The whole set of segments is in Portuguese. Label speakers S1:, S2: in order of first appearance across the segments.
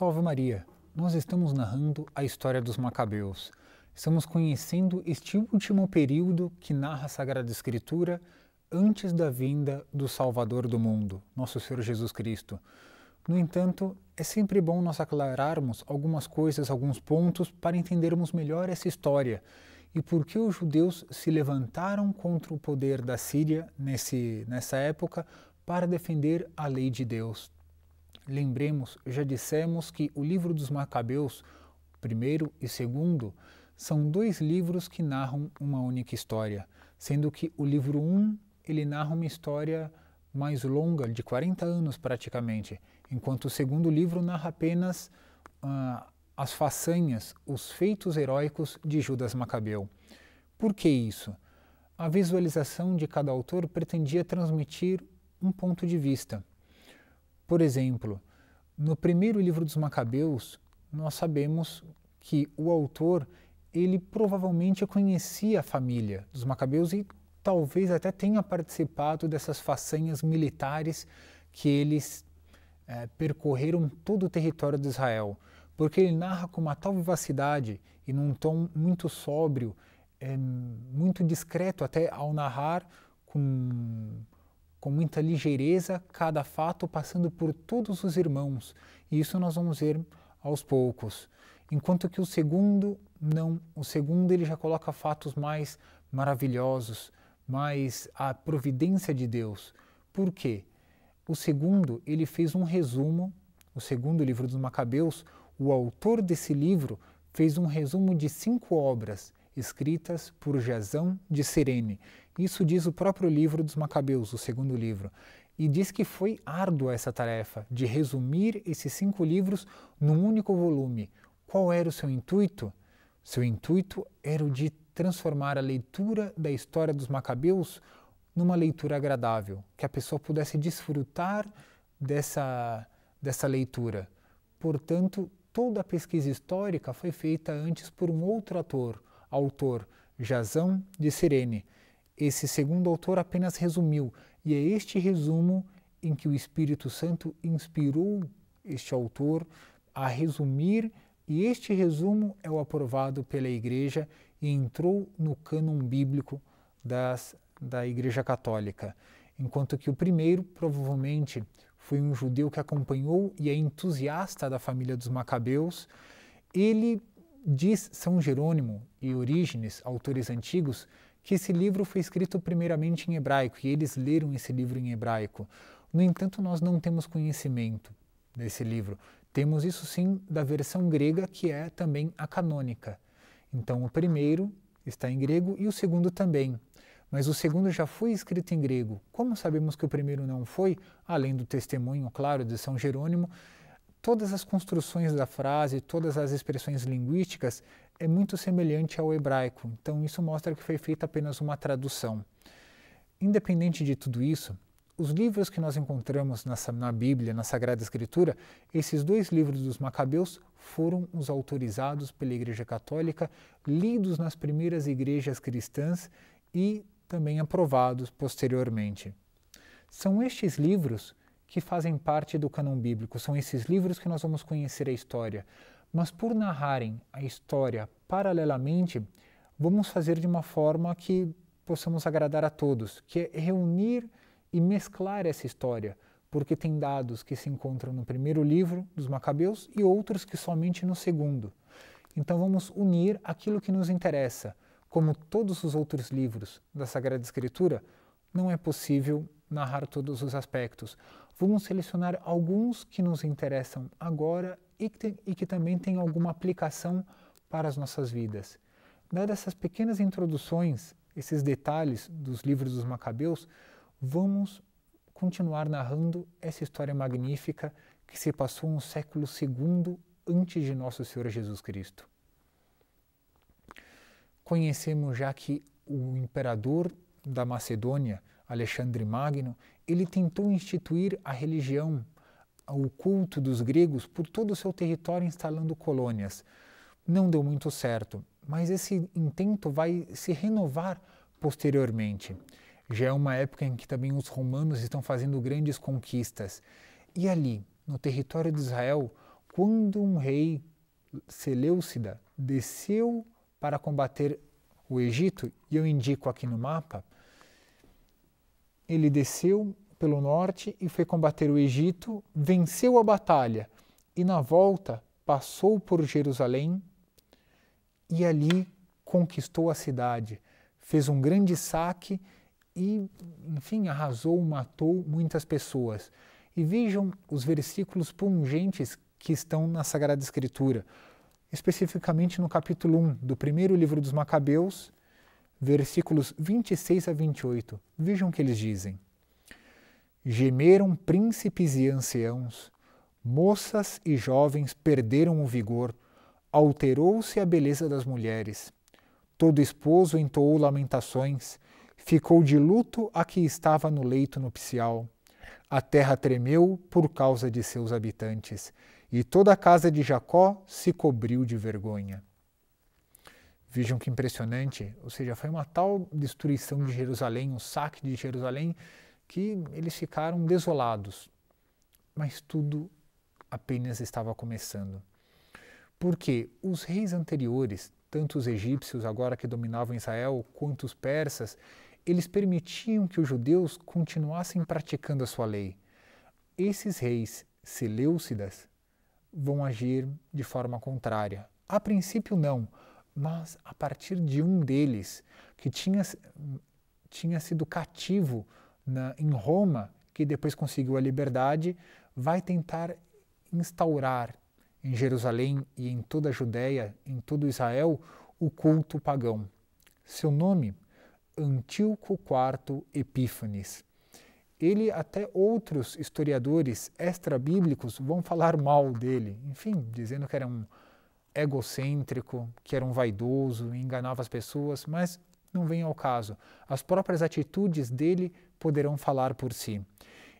S1: Salve Maria! Nós estamos narrando a história dos Macabeus. Estamos conhecendo este último período que narra a Sagrada Escritura antes da vinda do Salvador do mundo, nosso Senhor Jesus Cristo. No entanto, é sempre bom nós aclararmos algumas coisas, alguns pontos, para entendermos melhor essa história e por que os judeus se levantaram contra o poder da Síria nesse, nessa época para defender a lei de Deus, Lembremos, já dissemos que o livro dos Macabeus, primeiro e segundo, são dois livros que narram uma única história, sendo que o livro 1 um, ele narra uma história mais longa, de 40 anos praticamente, enquanto o segundo livro narra apenas uh, as façanhas, os feitos heróicos de Judas Macabeu. Por que isso? A visualização de cada autor pretendia transmitir um ponto de vista. Por exemplo, no primeiro livro dos Macabeus, nós sabemos que o autor ele provavelmente conhecia a família dos Macabeus e talvez até tenha participado dessas façanhas militares que eles é, percorreram todo o território de Israel, porque ele narra com uma tal vivacidade e num tom muito sóbrio, é, muito discreto até ao narrar com com muita ligeireza cada fato passando por todos os irmãos, e isso nós vamos ver aos poucos. Enquanto que o segundo não, o segundo ele já coloca fatos mais maravilhosos, mais a providência de Deus. Por quê? O segundo, ele fez um resumo, o segundo livro dos Macabeus, o autor desse livro fez um resumo de cinco obras escritas por Jazão de Sirene, isso diz o próprio livro dos Macabeus, o segundo livro. E diz que foi árdua essa tarefa de resumir esses cinco livros num único volume. Qual era o seu intuito? Seu intuito era o de transformar a leitura da história dos Macabeus numa leitura agradável, que a pessoa pudesse desfrutar dessa, dessa leitura. Portanto, toda a pesquisa histórica foi feita antes por um outro ator, autor, Jazão de Sirene, esse segundo autor apenas resumiu, e é este resumo em que o Espírito Santo inspirou este autor a resumir, e este resumo é o aprovado pela Igreja e entrou no cânon bíblico das, da Igreja Católica, enquanto que o primeiro provavelmente foi um judeu que acompanhou e é entusiasta da família dos Macabeus. Ele diz São Jerônimo e Orígenes, autores antigos, que esse livro foi escrito primeiramente em hebraico e eles leram esse livro em hebraico. No entanto, nós não temos conhecimento desse livro. Temos isso sim da versão grega, que é também a canônica. Então, o primeiro está em grego e o segundo também. Mas o segundo já foi escrito em grego. Como sabemos que o primeiro não foi? Além do testemunho, claro, de São Jerônimo, todas as construções da frase, todas as expressões linguísticas é muito semelhante ao hebraico. Então isso mostra que foi feita apenas uma tradução. Independente de tudo isso, os livros que nós encontramos na, na Bíblia, na Sagrada Escritura, esses dois livros dos Macabeus foram os autorizados pela Igreja Católica, lidos nas primeiras igrejas cristãs e também aprovados posteriormente. São estes livros que fazem parte do canon bíblico. São esses livros que nós vamos conhecer a história. Mas por narrarem a história paralelamente, vamos fazer de uma forma que possamos agradar a todos, que é reunir e mesclar essa história, porque tem dados que se encontram no primeiro livro dos Macabeus e outros que somente no segundo. Então vamos unir aquilo que nos interessa. Como todos os outros livros da Sagrada Escritura, não é possível narrar todos os aspectos, Vamos selecionar alguns que nos interessam agora e que, tem, e que também têm alguma aplicação para as nossas vidas. Dadas essas pequenas introduções, esses detalhes dos livros dos Macabeus, vamos continuar narrando essa história magnífica que se passou no século II antes de nosso Senhor Jesus Cristo. Conhecemos já que o imperador da Macedônia, Alexandre Magno, ele tentou instituir a religião, o culto dos gregos por todo o seu território, instalando colônias. Não deu muito certo, mas esse intento vai se renovar posteriormente. Já é uma época em que também os romanos estão fazendo grandes conquistas. E ali, no território de Israel, quando um rei Seleucida desceu para combater o Egito, e eu indico aqui no mapa, ele desceu pelo norte e foi combater o Egito, venceu a batalha e, na volta, passou por Jerusalém e ali conquistou a cidade. Fez um grande saque e, enfim, arrasou, matou muitas pessoas. E vejam os versículos pungentes que estão na Sagrada Escritura, especificamente no capítulo 1 do primeiro livro dos Macabeus, versículos 26 a 28. Vejam o que eles dizem. Gemeram príncipes e anciãos, moças e jovens perderam o vigor, alterou-se a beleza das mulheres. Todo esposo entoou lamentações, ficou de luto a que estava no leito nupcial. A terra tremeu por causa de seus habitantes, e toda a casa de Jacó se cobriu de vergonha. Vejam que impressionante, ou seja, foi uma tal destruição de Jerusalém, um saque de Jerusalém, que eles ficaram desolados. Mas tudo apenas estava começando. Porque os reis anteriores, tanto os egípcios agora que dominavam Israel, quanto os persas, eles permitiam que os judeus continuassem praticando a sua lei. Esses reis seleucidas vão agir de forma contrária. A princípio, não mas a partir de um deles, que tinha, tinha sido cativo na, em Roma, que depois conseguiu a liberdade, vai tentar instaurar em Jerusalém e em toda a Judéia, em todo Israel, o culto pagão. Seu nome, Antíoco IV Epífanes. Ele, até outros historiadores extra-bíblicos, vão falar mal dele, enfim, dizendo que era um egocêntrico, que era um vaidoso, enganava as pessoas, mas não vem ao caso. As próprias atitudes dele poderão falar por si.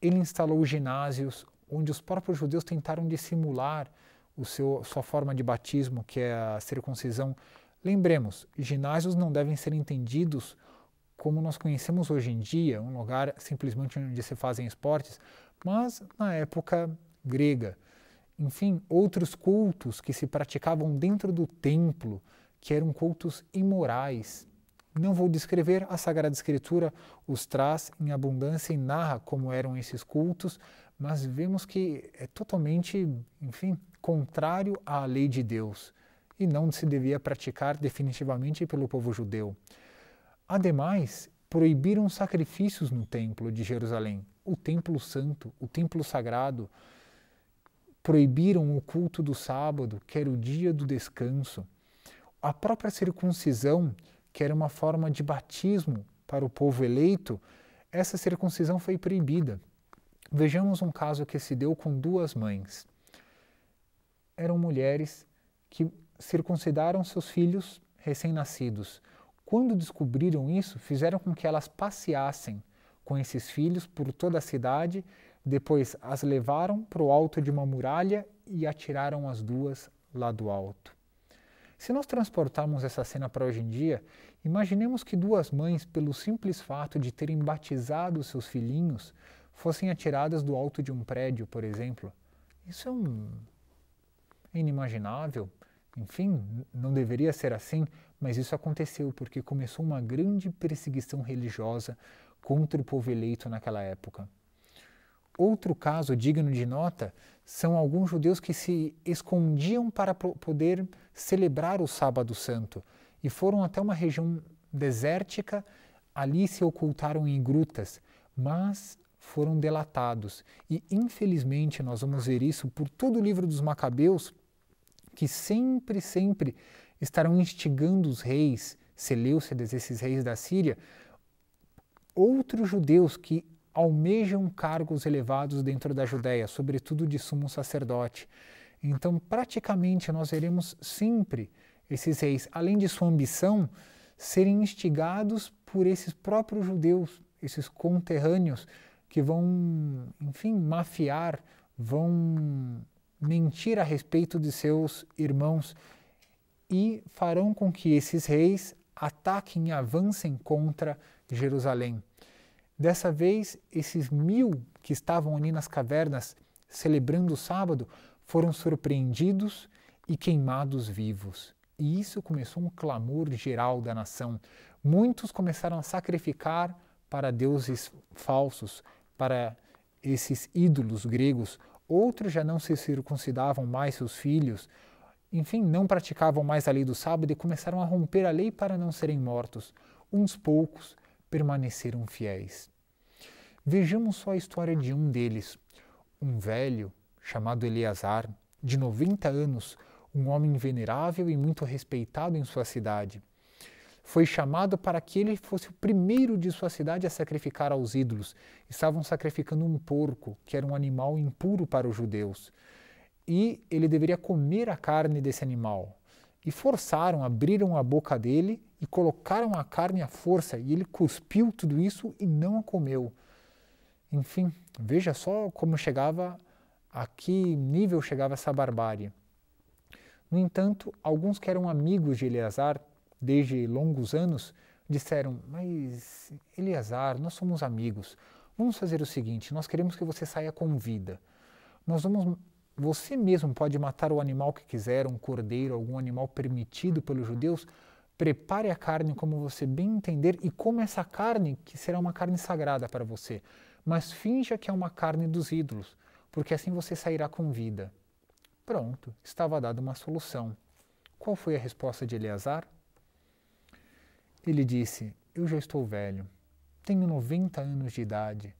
S1: Ele instalou ginásios onde os próprios judeus tentaram dissimular o seu, sua forma de batismo, que é a circuncisão. Lembremos, ginásios não devem ser entendidos como nós conhecemos hoje em dia, um lugar simplesmente onde se fazem esportes, mas na época grega enfim, outros cultos que se praticavam dentro do templo, que eram cultos imorais. Não vou descrever, a Sagrada Escritura os traz em abundância e narra como eram esses cultos, mas vemos que é totalmente, enfim, contrário à lei de Deus e não se devia praticar definitivamente pelo povo judeu. Ademais, proibiram sacrifícios no templo de Jerusalém, o templo santo, o templo sagrado proibiram o culto do sábado, que era o dia do descanso. A própria circuncisão, que era uma forma de batismo para o povo eleito, essa circuncisão foi proibida. Vejamos um caso que se deu com duas mães. Eram mulheres que circuncidaram seus filhos recém-nascidos. Quando descobriram isso, fizeram com que elas passeassem com esses filhos por toda a cidade depois as levaram para o alto de uma muralha e atiraram as duas lá do alto. Se nós transportarmos essa cena para hoje em dia, imaginemos que duas mães, pelo simples fato de terem batizado seus filhinhos, fossem atiradas do alto de um prédio, por exemplo. Isso é um. É inimaginável. Enfim, não deveria ser assim, mas isso aconteceu porque começou uma grande perseguição religiosa contra o povo eleito naquela época. Outro caso digno de nota são alguns judeus que se escondiam para poder celebrar o Sábado Santo e foram até uma região desértica, ali se ocultaram em grutas, mas foram delatados. E infelizmente nós vamos ver isso por todo o livro dos Macabeus, que sempre, sempre estarão instigando os reis, Seleucidas, esses reis da Síria, outros judeus que almejam cargos elevados dentro da Judéia, sobretudo de sumo sacerdote. Então, praticamente, nós veremos sempre esses reis, além de sua ambição, serem instigados por esses próprios judeus, esses conterrâneos, que vão, enfim, mafiar, vão mentir a respeito de seus irmãos e farão com que esses reis ataquem e avancem contra Jerusalém. Dessa vez, esses mil que estavam ali nas cavernas celebrando o sábado foram surpreendidos e queimados vivos. E isso começou um clamor geral da nação. Muitos começaram a sacrificar para deuses falsos, para esses ídolos gregos. Outros já não se circuncidavam mais seus filhos. Enfim, não praticavam mais a lei do sábado e começaram a romper a lei para não serem mortos. Uns poucos permaneceram fiéis. Vejamos só a história de um deles, um velho chamado Eleazar, de 90 anos, um homem venerável e muito respeitado em sua cidade. Foi chamado para que ele fosse o primeiro de sua cidade a sacrificar aos ídolos. Estavam sacrificando um porco, que era um animal impuro para os judeus. E ele deveria comer a carne desse animal. E forçaram, abriram a boca dele e colocaram a carne à força. E ele cuspiu tudo isso e não a comeu. Enfim, veja só como chegava, a que nível chegava essa barbárie. No entanto, alguns que eram amigos de Eleazar desde longos anos disseram: Mas Eleazar, nós somos amigos. Vamos fazer o seguinte: nós queremos que você saia com vida. Nós vamos você mesmo pode matar o animal que quiser, um cordeiro, algum animal permitido pelos judeus. Prepare a carne como você bem entender e coma essa carne, que será uma carne sagrada para você mas finja que é uma carne dos ídolos, porque assim você sairá com vida. Pronto, estava dada uma solução. Qual foi a resposta de Eleazar? Ele disse: Eu já estou velho, tenho 90 anos de idade.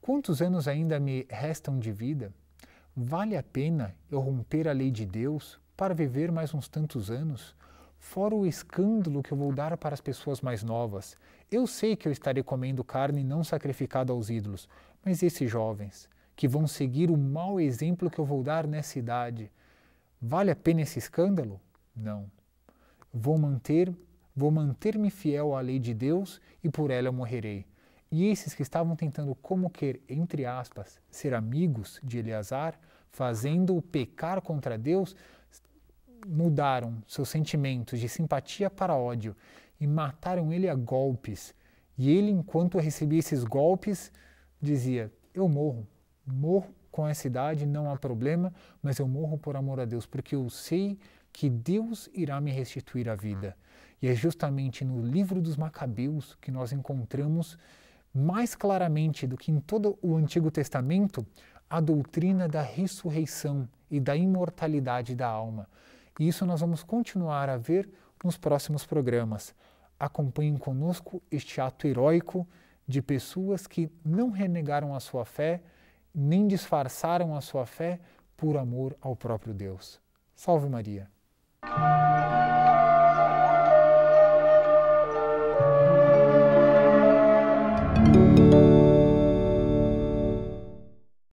S1: Quantos anos ainda me restam de vida? Vale a pena eu romper a lei de Deus para viver mais uns tantos anos? fora o escândalo que eu vou dar para as pessoas mais novas. Eu sei que eu estarei comendo carne não sacrificada aos ídolos, mas esses jovens que vão seguir o mau exemplo que eu vou dar nessa idade, vale a pena esse escândalo? Não. Vou manter, vou manter-me fiel à lei de Deus e por ela eu morrerei. E esses que estavam tentando como quer, entre aspas, ser amigos de Eleazar, fazendo-o pecar contra Deus, mudaram seus sentimentos de simpatia para ódio e mataram ele a golpes. E ele, enquanto recebia esses golpes, dizia: Eu morro, morro com essa idade, não há problema, mas eu morro por amor a Deus, porque eu sei que Deus irá me restituir a vida. E é justamente no livro dos Macabeus que nós encontramos mais claramente do que em todo o Antigo Testamento a doutrina da ressurreição e da imortalidade da alma. E isso nós vamos continuar a ver nos próximos programas. Acompanhem conosco este ato heróico de pessoas que não renegaram a sua fé, nem disfarçaram a sua fé por amor ao próprio Deus. Salve Maria!